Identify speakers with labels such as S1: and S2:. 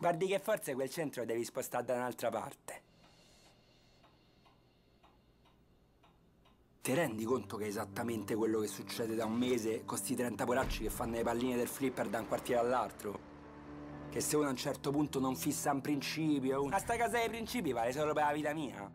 S1: Guardi che forse quel centro devi spostare da un'altra parte. Ti rendi conto che è esattamente quello che succede da un mese con sti 30 poracci che fanno le palline del flipper da un quartiere all'altro? Che se uno a un certo punto non fissa un principio... Ma sta casa dei principi vale solo per la vita mia.